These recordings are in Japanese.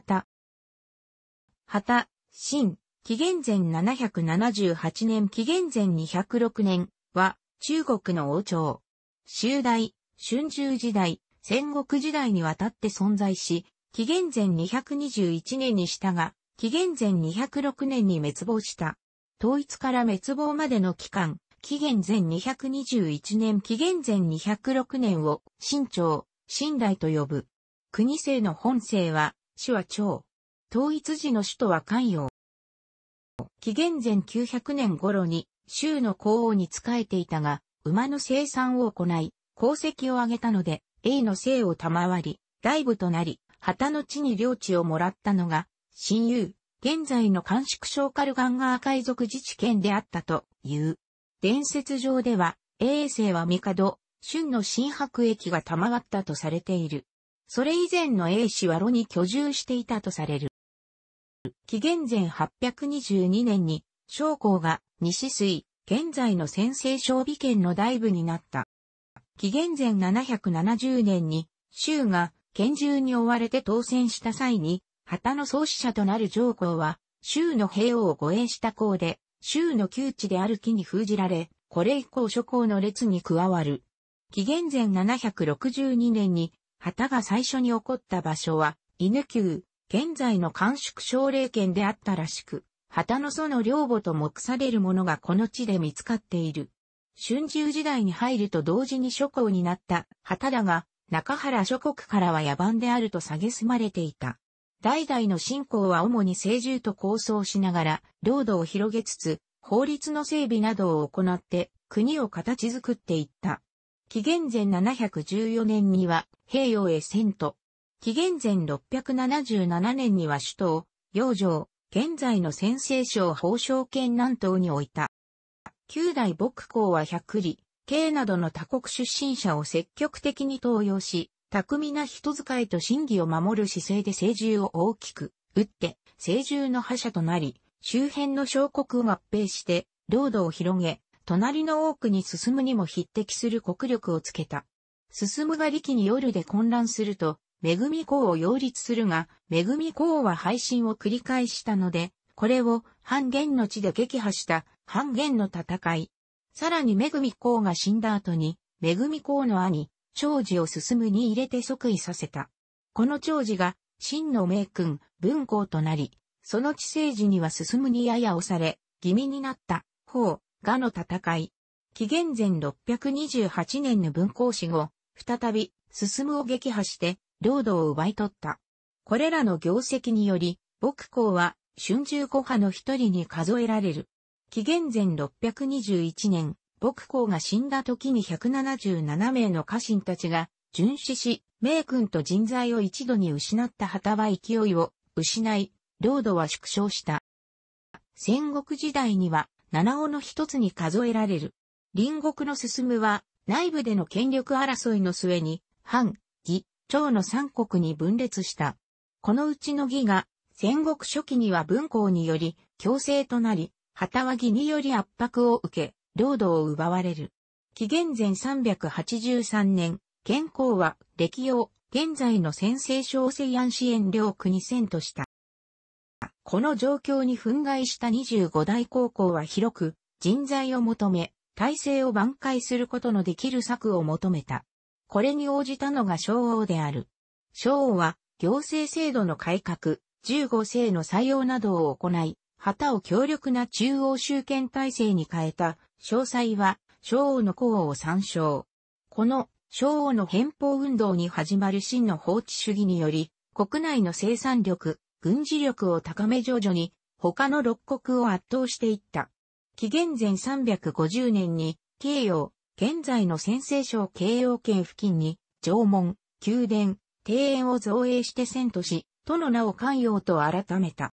旗。旗、新、紀元前778年紀元前206年は中国の王朝。周代、春秋時代、戦国時代にわたって存在し、紀元前221年にしたが、紀元前206年に滅亡した。統一から滅亡までの期間、紀元前221年紀元前206年を、新朝、新代と呼ぶ。国政の本性は、市は長。統一時の首都は関陽。紀元前900年頃に、州の皇后に仕えていたが、馬の生産を行い、功績を挙げたので、A の姓を賜り、大部となり、旗の地に領地をもらったのが、親友、現在の甘縮小カルガンガー海賊自治権であったという。伝説上では、A 姓は帝、春の新白駅が賜ったとされている。それ以前の A 氏は炉に居住していたとされる。紀元前822年に、将校が西水、現在の先制将備県の大部になった。紀元前770年に、州が拳銃に追われて当選した際に、旗の創始者となる上皇は、州の平王を護衛した功で、州の窮地である木に封じられ、これ以降諸侯の列に加わる。紀元前762年に旗が最初に起こった場所は、犬宮、現在の甘粛奨励県であったらしく、旗の祖の領母と目されるものがこの地で見つかっている。春秋時代に入ると同時に諸侯になった旗だが、中原諸国からは野蛮であると蔑まれていた。代々の信仰は主に政獣と構想しながら、領土を広げつつ、法律の整備などを行って、国を形作っていった。紀元前714年には平洋へ遷都。紀元前677年には首都を、養生、現在の先制省法省圏南東に置いた。旧代牧校は百里、慶などの他国出身者を積極的に登用し、巧みな人遣いと真偽を守る姿勢で政獣を大きく、打って、政獣の覇者となり、周辺の小国を合併して、領土を広げ、隣の多くに進むにも匹敵する国力をつけた。進むが力に夜で混乱すると、恵み公を擁立するが、恵み公は配信を繰り返したので、これを半元の地で撃破した半元の戦い。さらに恵み公が死んだ後に、恵み公の兄、長寿を進むに入れて即位させた。この長寿が、真の名君、文公となり、その治世時には進むにやや押され、義味になった、方、がの戦い。紀元前628年の文皇史後、再び、進むを撃破して、領土を奪い取った。これらの業績により、牧公は、春秋古派の一人に数えられる。紀元前621年、牧公が死んだ時に177名の家臣たちが、巡視し、名君と人材を一度に失った旗は勢いを失い、領土は縮小した。戦国時代には、七尾の一つに数えられる。隣国の進むは、内部での権力争いの末に、反、義、長の三国に分裂した。このうちの義が、戦国初期には文皇により、強制となり、旗は義により圧迫を受け、領土を奪われる。紀元前383年、健康は、歴用、現在の先制小西安支援領国遷とした。この状況に憤慨した25代高校は広く人材を求め、体制を挽回することのできる策を求めた。これに応じたのが昭王である。昭王は行政制度の改革、15世の採用などを行い、旗を強力な中央集権体制に変えた、詳細は昭王の功を参照。この昭王の変法運動に始まる真の法治主義により、国内の生産力、軍事力を高め徐々に他の六国を圧倒していった。紀元前350年に、慶応、現在の先西省慶応県付近に、城門、宮殿、庭園を造営して遷都し、都の名を関陽と改めた。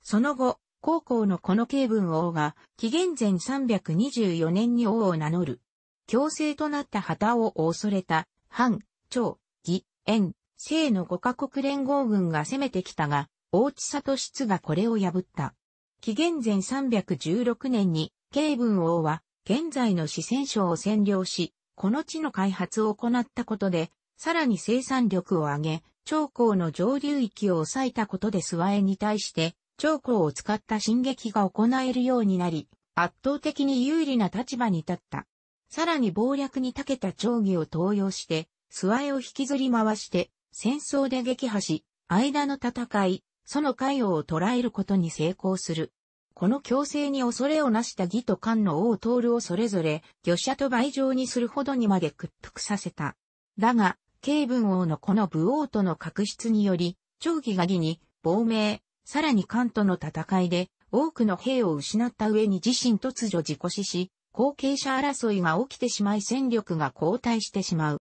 その後、高校のこの慶文王が、紀元前324年に王を名乗る。強制となった旗を恐れた、藩、長、義、縁、西の五カ国連合軍が攻めてきたが、大地里室がこれを破った。紀元前316年に、慶文王は、現在の四川省を占領し、この地の開発を行ったことで、さらに生産力を上げ、長江の上流域を抑えたことで諏訪江に対して、長江を使った進撃が行えるようになり、圧倒的に有利な立場に立った。さらに謀略に長けた長義を登用して、諏訪江を引きずり回して、戦争で撃破し、間の戦い、その海王を捉えることに成功する。この強制に恐れをなした義と漢の王トールをそれぞれ、魚者と倍上にするほどにまで屈服させた。だが、慶文王のこの武王との確執により、長義が義に、亡命、さらに漢との戦いで、多くの兵を失った上に自身突如自己死し、後継者争いが起きてしまい戦力が後退してしまう。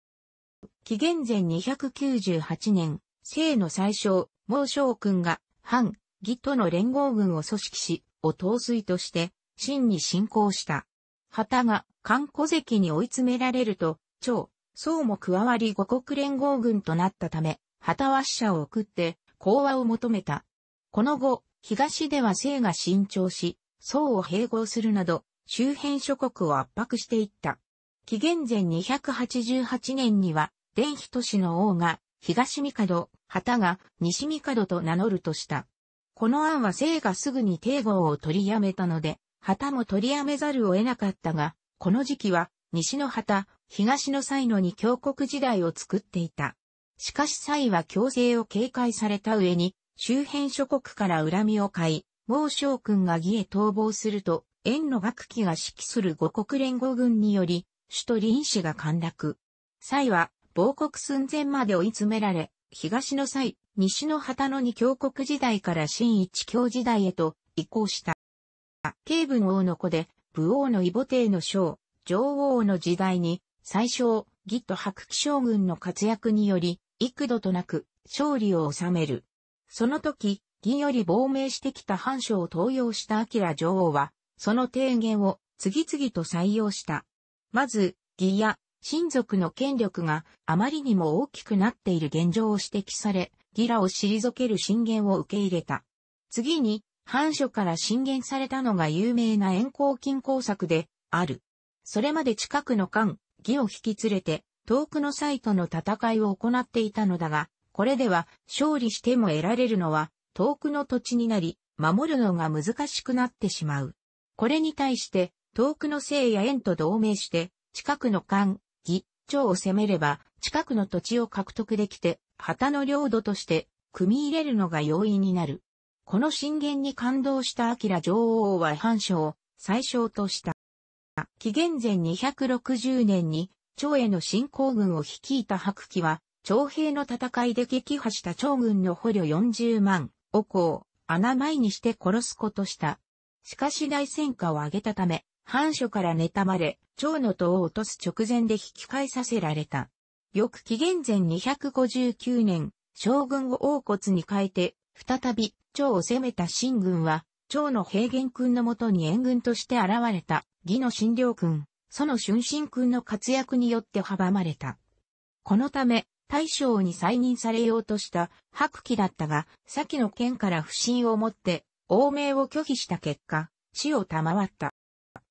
紀元前298年、生の最小、毛将軍が、反、義との連合軍を組織し、を統帥として、真に進行した。旗が、漢古関に追い詰められると、趙、宋も加わり五国連合軍となったため、旗は死者を送って、講和を求めた。この後、東では姓が伸長し、宋を併合するなど、周辺諸国を圧迫していった。紀元前288年には、伝秘都市の王が、東帝、旗が西帝と名乗るとした。この案は聖がすぐに帝号を取りやめたので、旗も取りやめざるを得なかったが、この時期は西の旗、東の才のに強国時代を作っていた。しかし才は強制を警戒された上に、周辺諸国から恨みを買い、毛将軍が義へ逃亡すると、縁の学期が指揮する五国連合軍により、首都林氏が陥落。蔡は亡国寸前まで追い詰められ、東の際、西の旗の二強国時代から新一教時代へと移行した。慶文王の子で、武王の異母帝の将、女王の時代に、最小、義と白騎将軍の活躍により、幾度となく、勝利を収める。その時、義より亡命してきた藩将を登用した明女王は、その提言を次々と採用した。まず、義や親族の権力があまりにも大きくなっている現状を指摘され、ギラを退ける進言を受け入れた。次に、藩書から進言されたのが有名な遠行金工作で、ある。それまで近くの間、義を引き連れて、遠くの際との戦いを行っていたのだが、これでは勝利しても得られるのは遠くの土地になり、守るのが難しくなってしまう。これに対して、遠くの生や縁と同盟して、近くの間、町を攻めれば、近くの土地を獲得できて、旗の領土として、組み入れるのが容易になる。この進言に感動した明女王は藩主を最小とした。紀元前260年に、長への進行軍を率いた白騎は、徴兵の戦いで撃破した長軍の捕虜40万をこう、穴前にして殺すことした。しかし大戦果を挙げたため、藩書から妬まれ、長の塔を落とす直前で引き返させられた。翌紀元前259年、将軍を王骨に変えて、再び、長を攻めた新軍は、長の平原君のもとに援軍として現れた、義の新領君、その春新君の活躍によって阻まれた。このため、大将に再任されようとした白旗だったが、先の剣から不信を持って、王命を拒否した結果、死を賜った。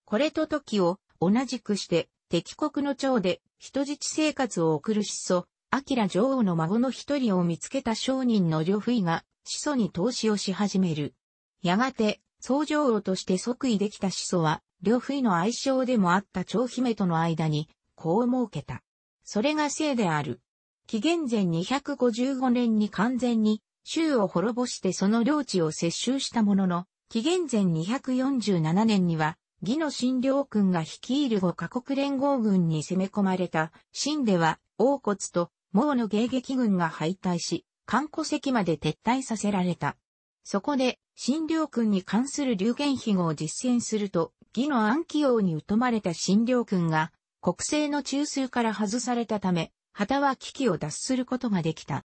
これと時を同じくして敵国の長で人質生活を送る始祖、アキラ女王の孫の一人を見つけた商人の呂不意が始祖に投資をし始める。やがて、総女王として即位できた始祖は、呂不意の愛称でもあった長姫との間に、子を設けた。それが姓である。紀元前255年に完全に、州を滅ぼしてその領地を接収したものの、紀元前247年には、義の新領軍が率いる5カ国連合軍に攻め込まれた、秦では、王骨と、毛の迎撃軍が敗退し、観古籍まで撤退させられた。そこで、新領軍に関する流言飛語を実践すると、義の暗記王に疎まれた新領軍が、国政の中枢から外されたため、旗は危機を脱することができた。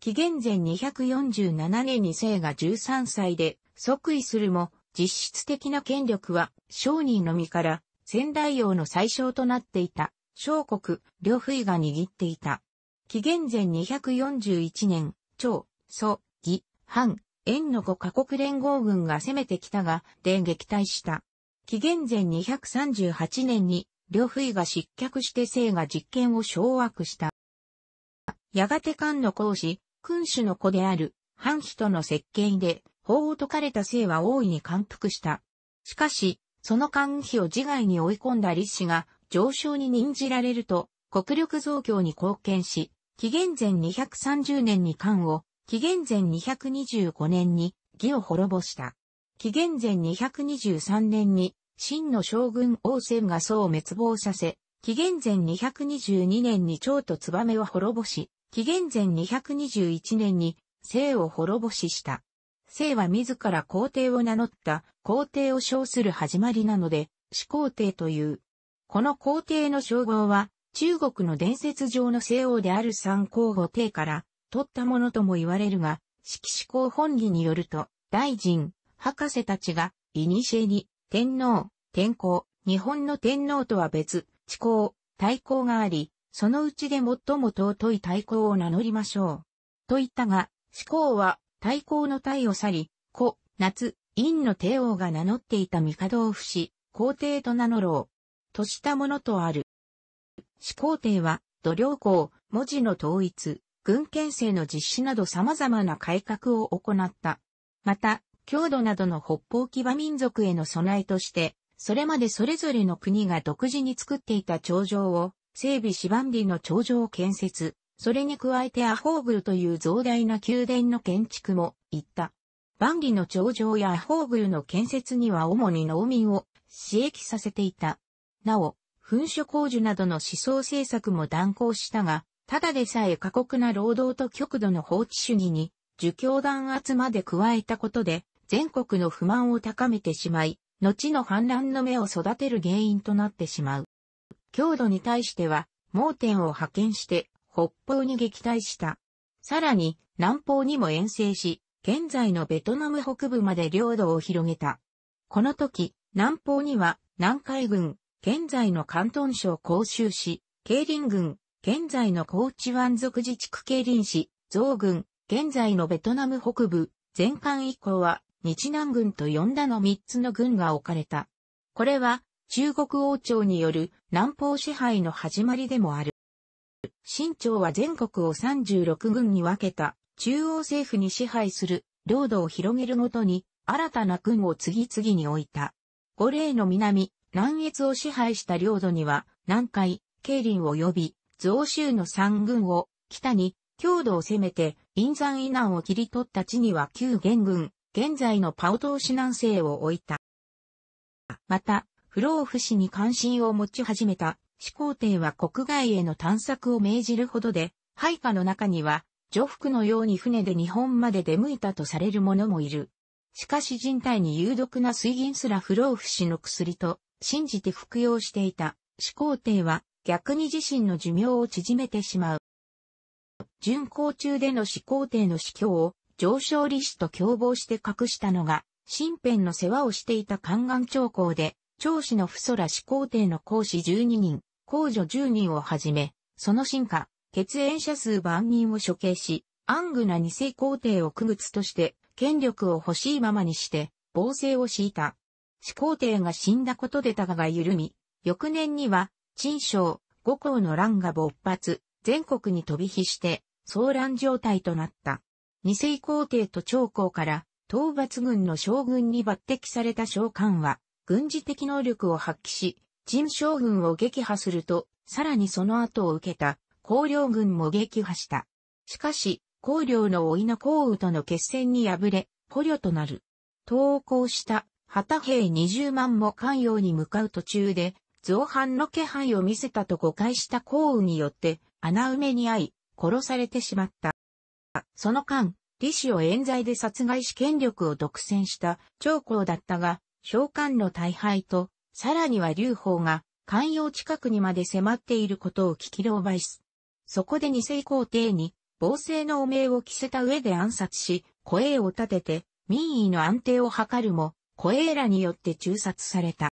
紀元前247年に生が13歳で即位するも、実質的な権力は商人のみから仙台王の最小となっていた、小国、両夫が握っていた。紀元前241年、趙、蘇、義、藩、燕の5カ国連合軍が攻めてきたが、で撃退した。紀元前238年に、両夫が失脚して姓が実権を掌握した。やがて漢の公子、君主の子である、藩主との接見で、法を解かれた姓は大いに感服した。しかし、その官費を自害に追い込んだ立志が上昇に任じられると、国力増強に貢献し、紀元前230年に漢を、紀元前225年に義を滅ぼした。紀元前223年に、真の将軍王翦が宋を滅亡させ、紀元前222年に蝶と燕を滅ぼし、紀元前221年に、姓を滅ぼしした。姓は自ら皇帝を名乗った皇帝を称する始まりなので、始皇帝という。この皇帝の称号は、中国の伝説上の聖王である三皇后帝から取ったものとも言われるが、色思考。本義によると、大臣、博士たちが、古に、天皇、天皇、日本の天皇とは別、地皇、太皇があり、そのうちで最も尊い太皇を名乗りましょう。と言ったが、始皇は大公の体を去り、古、夏、陰の帝王が名乗っていた帝を不死、皇帝と名乗ろう。としたものとある。始皇帝は、土良公、文字の統一、軍権制の実施など様々な改革を行った。また、郷土などの北方騎馬民族への備えとして、それまでそれぞれの国が独自に作っていた長城を、整備し万里の長城を建設、それに加えてアホーグルという増大な宮殿の建築も行った。万里の長城やアホーグルの建設には主に農民を刺激させていた。なお、噴書工事などの思想政策も断行したが、ただでさえ過酷な労働と極度の放置主義に、儒教弾圧まで加えたことで、全国の不満を高めてしまい、後の反乱の芽を育てる原因となってしまう。強度に対しては、盲点を派遣して、北方に撃退した。さらに、南方にも遠征し、現在のベトナム北部まで領土を広げた。この時、南方には、南海軍、現在の関東省広州市、慶林軍、現在の高知湾族自治区慶林市、増軍、現在のベトナム北部、全艦以降は、日南軍と呼んだの3つの軍が置かれた。これは、中国王朝による南方支配の始まりでもある。清朝は全国を36軍に分けた、中央政府に支配する、領土を広げるごとに、新たな軍を次々に置いた。五霊の南、南越を支配した領土には、南海、慶林を呼び、増州の三軍を、北に、郷土を攻めて、陰山以南を切り取った地には旧元軍、現在のパオ島市南西を置いた。また、不老不死に関心を持ち始めた始皇帝は国外への探索を命じるほどで、配下の中には、女服のように船で日本まで出向いたとされる者もいる。しかし人体に有毒な水銀すら不老不死の薬と信じて服用していた始皇帝は逆に自身の寿命を縮めてしまう。巡行中での始皇帝の死去を上昇利子と共謀して隠したのが、身辺の世話をしていた宦官長公で、長子の父祖ら始皇帝の公子12人、公女10人をはじめ、その進化、血縁者数万人を処刑し、暗愚な二世皇帝を区物として、権力を欲しいままにして、暴政を敷いた。始皇帝が死んだことでたがが緩み、翌年には、陳章、五皇の乱が勃発、全国に飛び火して、騒乱状態となった。二世皇帝と長皇から、討伐軍の将軍に抜擢された将官は、軍事的能力を発揮し、陳将軍を撃破すると、さらにその後を受けた、高陵軍も撃破した。しかし、高陵の老いの降雨との決戦に敗れ、捕虜となる。投降した、旗兵20万も関陽に向かう途中で、造反の気配を見せたと誤解した降雨によって、穴埋めに遭い、殺されてしまった。その間、李氏を冤罪で殺害し権力を独占した長江だったが、召喚の大敗とさらには劉邦が関陽近くにまで迫っていることを聞き狼狽す。そこで二世皇帝に、暴政の汚名を着せた上で暗殺し、声を立てて、民意の安定を図るも、声らによって中殺された。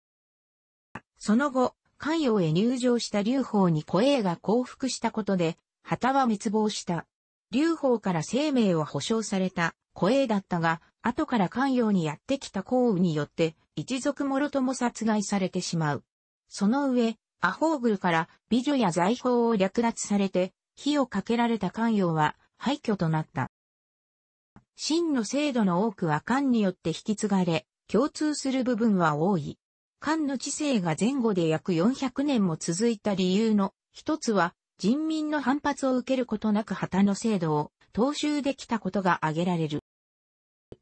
その後、関陽へ入城した劉邦に声が降伏したことで、旗は滅亡した。劉邦から生命を保障された声だったが、後から関与にやってきた降雨によって、一族もろとも殺害されてしまう。その上、アホーグルから美女や財宝を略奪されて、火をかけられた関与は廃墟となった。真の制度の多くは漢によって引き継がれ、共通する部分は多い。漢の知性が前後で約400年も続いた理由の一つは、人民の反発を受けることなく旗の制度を踏襲できたことが挙げられる。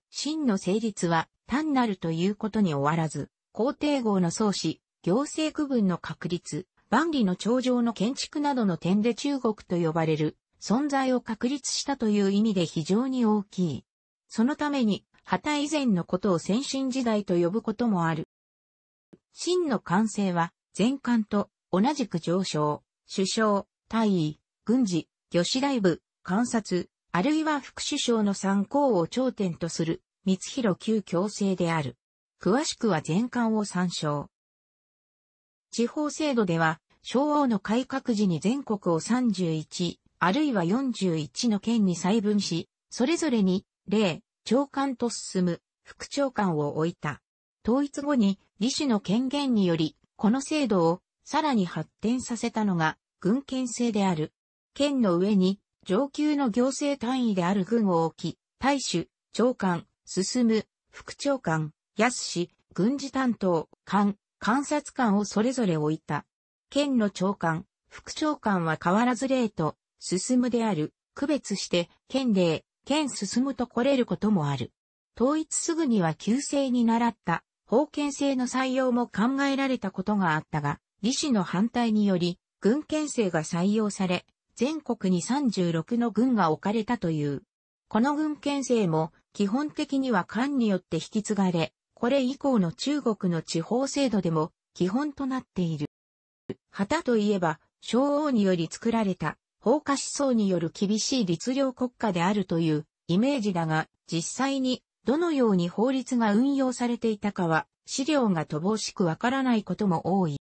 真の成立は単なるということに終わらず、皇帝号の創始、行政区分の確立、万里の長城の建築などの点で中国と呼ばれる存在を確立したという意味で非常に大きい。そのために、旗以前のことを先進時代と呼ぶこともある。真の完成は、前官と同じく上昇、首相、大尉、軍事、魚士大部、観察、あるいは副首相の参考を頂点とする、光弘旧強制である。詳しくは全巻を参照。地方制度では、昭和の改革時に全国を31、あるいは41の県に細分し、それぞれに、例、長官と進む、副長官を置いた。統一後に、李氏の権限により、この制度を、さらに発展させたのが、軍権制である。県の上に、上級の行政単位である軍を置き、大使、長官、進む、副長官、安氏、軍事担当、官、監察官をそれぞれ置いた。県の長官、副長官は変わらず例と、進むである、区別して、県令、県進むと来れることもある。統一すぐには旧制に習った、封建制の採用も考えられたことがあったが、理事の反対により、軍憲制が採用され、全国に36の軍が置かれたという。この軍県勢も基本的には官によって引き継がれ、これ以降の中国の地方制度でも基本となっている。旗といえば、昭王により作られた、放火思想による厳しい律令国家であるというイメージだが、実際にどのように法律が運用されていたかは、資料が乏しくわからないことも多い。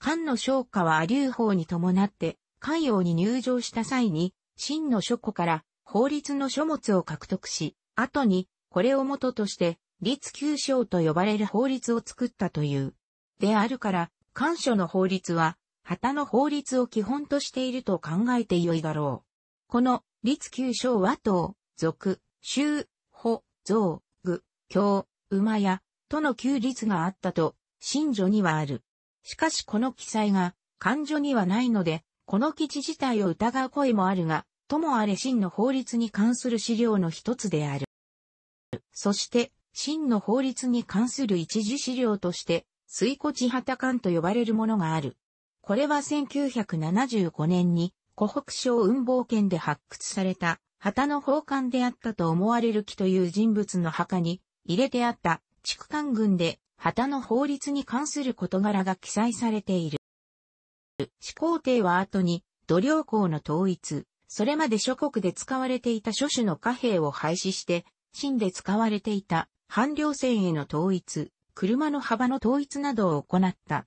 漢の昇華は阿流法に伴って、海洋に入場した際に、真の書庫から法律の書物を獲得し、後にこれを元として律九章と呼ばれる法律を作ったという。であるから、官書の法律は、旗の法律を基本としていると考えてよいだろう。この、律九章は党、族、州、保、造、具、教、馬や、との旧律があったと、信序にはある。しかしこの記載が、官序にはないので、この記事自体を疑う声もあるが、ともあれ真の法律に関する資料の一つである。そして、真の法律に関する一次資料として、水庫地旗館と呼ばれるものがある。これは1975年に、湖北省雲房県で発掘された、旗の宝冠であったと思われる木という人物の墓に、入れてあった、畜官軍で、旗の法律に関する事柄が記載されている。始皇帝は後に、土領校の統一、それまで諸国で使われていた諸種の貨幣を廃止して、秦で使われていた、半領線への統一、車の幅の統一などを行った。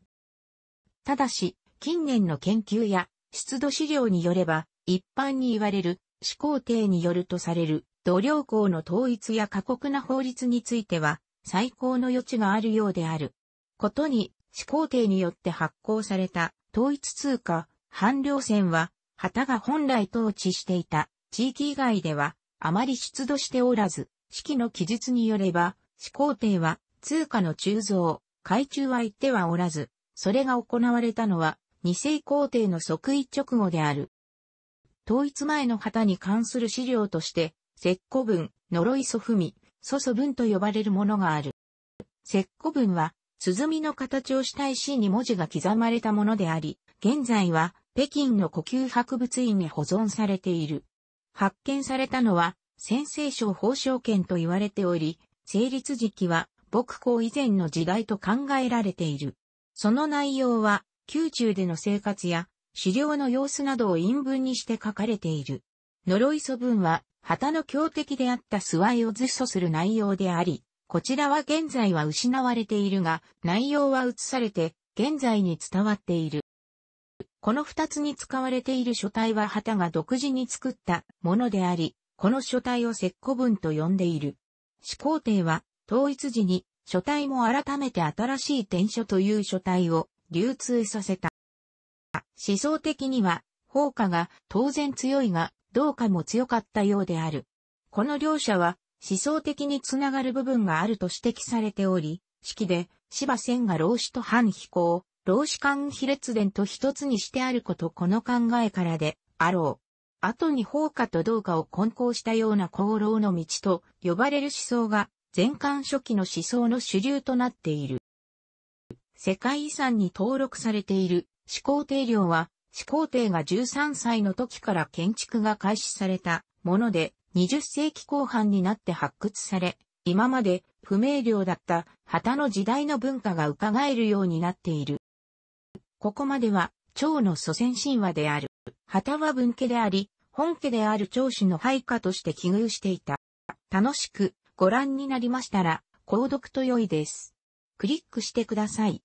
ただし、近年の研究や出土資料によれば、一般に言われる、始皇帝によるとされる、土領校の統一や過酷な法律については、最高の余地があるようである。ことに、始皇帝によって発行された統一通貨、半量船は、旗が本来統治していた地域以外では、あまり出土しておらず、式の記述によれば、始皇帝は通貨の鋳造、海中は行ってはおらず、それが行われたのは、二世皇帝の即位直後である。統一前の旗に関する資料として、石古文、呪い祖文、祖祖文と呼ばれるものがある。石古文は、鼓の形をした石に文字が刻まれたものであり、現在は北京の呼吸博物院に保存されている。発見されたのは、先生省法省券と言われており、成立時期は、木工以前の時代と考えられている。その内容は、宮中での生活や、狩猟の様子などを陰文にして書かれている。呪い祖文は、旗の強敵であった諏訪を図書する内容であり、こちらは現在は失われているが、内容は移されて、現在に伝わっている。この二つに使われている書体は旗が独自に作ったものであり、この書体を石古文と呼んでいる。始皇帝は、統一時に、書体も改めて新しい天書という書体を流通させた。思想的には、放火が当然強いが、どうかも強かったようである。この両者は思想的につながる部分があると指摘されており、式で、芝仙が老子と反飛行、老子間比列伝と一つにしてあることこの考えからで、あろう。後に法家と道家を混交したような功労の道と呼ばれる思想が、前漢初期の思想の主流となっている。世界遺産に登録されている始皇帝陵は、始皇帝が13歳の時から建築が開始されたもので、20世紀後半になって発掘され、今まで不明瞭だった旗の時代の文化が伺えるようになっている。ここまでは、蝶の祖先神話である。旗は文家であり、本家である長子の配下として奇遇していた。楽しくご覧になりましたら、購読と良いです。クリックしてください。